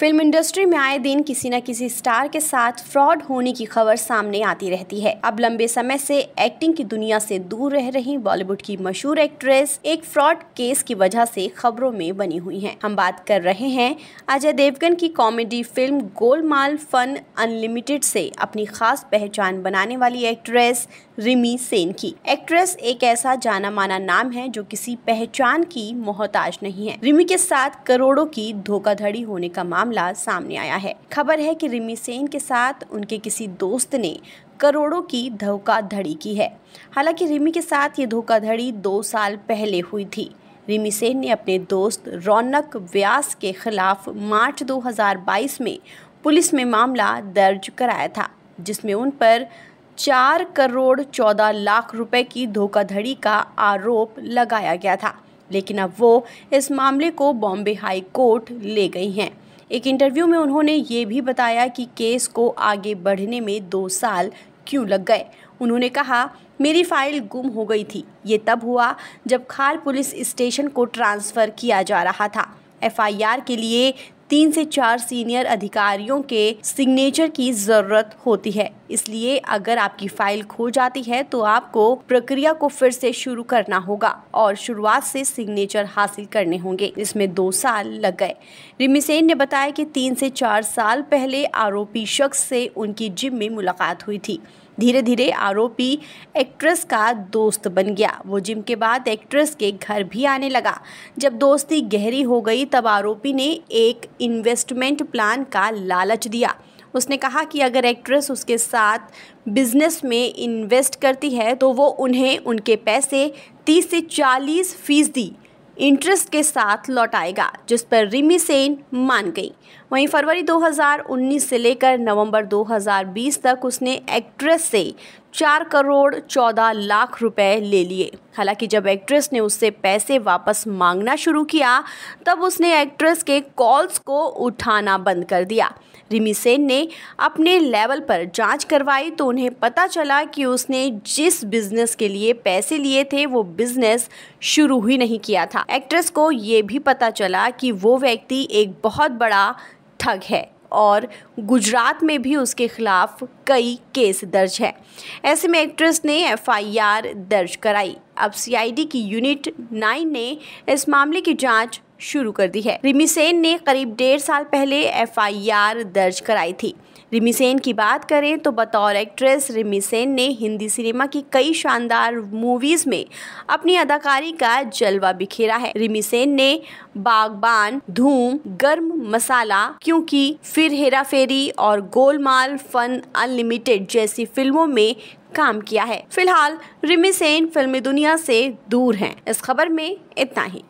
Film industry में आए दिन किसी न किसी स्टार के साथ फ्रॉड होने की खबर सामने आती रहती है अब लंबे समय से एक्टिंग की दुनिया से दूर रह रही बॉलीवुड की मशहूर एक्ट्रेस एक फ्रॉड केस की वजह से खबरों में बनी हुई हैं। हम बात कर रहे हैं अजय देवगन की comedy film Golmaal fun unlimited से अपनी खास पहचान बनाने वाली एक्ट्रेस रिमी सेन की एक्ट्रेस एक ऐसा जाना माना नाम है जो किसी पहचान की मोहताज नहीं है रिमी के साथ करोड़ों की धोखाधड़ी होने का मामला मामला सामने आया है खबर है कि रिमी सेन के साथ उनके किसी दोस्त ने करोड़ों की धोखाधड़ी की है हालांकि रिमी के साथ ये धोखाधड़ी दो साल पहले हुई थी रिमी सेन ने अपने दोस्त रौनक व्यास के खिलाफ मार्च 2022 में पुलिस में मामला दर्ज कराया था जिसमें उन पर चार करोड़ चौदह लाख रुपए की धोखाधड़ी का आरोप लगाया गया था लेकिन अब वो इस मामले को बॉम्बे हाई कोर्ट ले गई हैं एक इंटरव्यू में उन्होंने ये भी बताया कि केस को आगे बढ़ने में दो साल क्यों लग गए उन्होंने कहा मेरी फाइल गुम हो गई थी ये तब हुआ जब खार पुलिस स्टेशन को ट्रांसफ़र किया जा रहा था एफआईआर के लिए तीन से चार सीनियर अधिकारियों के सिग्नेचर की ज़रूरत होती है इसलिए अगर आपकी फाइल खो जाती है तो आपको प्रक्रिया को फिर से शुरू करना होगा और शुरुआत से सिग्नेचर हासिल करने होंगे इसमें दो साल लग गए रिमिसेन ने बताया कि तीन से चार साल पहले आरोपी शख्स से उनकी जिम में मुलाकात हुई थी धीरे धीरे आरोपी एक्ट्रेस का दोस्त बन गया वो जिम के बाद एक्ट्रेस के घर भी आने लगा जब दोस्ती गहरी हो गई तब आरोपी ने एक इन्वेस्टमेंट प्लान का लालच दिया उसने कहा कि अगर एक्ट्रेस उसके साथ बिजनेस में इन्वेस्ट करती है तो वो उन्हें उनके पैसे 30 से 40 फीसदी इंटरेस्ट के साथ लौटाएगा जिस पर रिमी सेन मान गई वहीं फरवरी 2019 से लेकर नवंबर 2020 तक उसने एक्ट्रेस से चार करोड़ चौदह लाख रुपए ले लिए हालांकि जब एक्ट्रेस ने उससे पैसे वापस मांगना शुरू किया तब उसने एक्ट्रेस के कॉल्स को उठाना बंद कर दिया रिमी सेन ने अपने लेवल पर जांच करवाई तो उन्हें पता चला कि उसने जिस बिजनेस के लिए पैसे लिए थे वो बिजनेस शुरू ही नहीं किया था एक्ट्रेस को ये भी पता चला कि वो व्यक्ति एक बहुत बड़ा ठग है और गुजरात में भी उसके खिलाफ कई केस दर्ज हैं ऐसे में एक्ट्रेस ने एफआईआर दर्ज कराई अब सीआईडी की यूनिट नाइन ने इस मामले की जांच शुरू कर दी है रिमी सेन ने करीब डेढ़ साल पहले एफआईआर दर्ज कराई थी रिमी सेन की बात करें तो बतौर एक्ट्रेस रिमी सेन ने हिंदी सिनेमा की कई शानदार मूवीज़ में अपनी अदाकारी का जलवा बिखेरा है रिमी सेन ने बागबान धूम गर्म मसाला क्योंकि फिर हेरा फेरी और गोलमाल फन अनलिमिटेड जैसी फिल्मों में काम किया है फिलहाल रिमी सेन फिल्मी दुनिया से दूर हैं इस खबर में इतना ही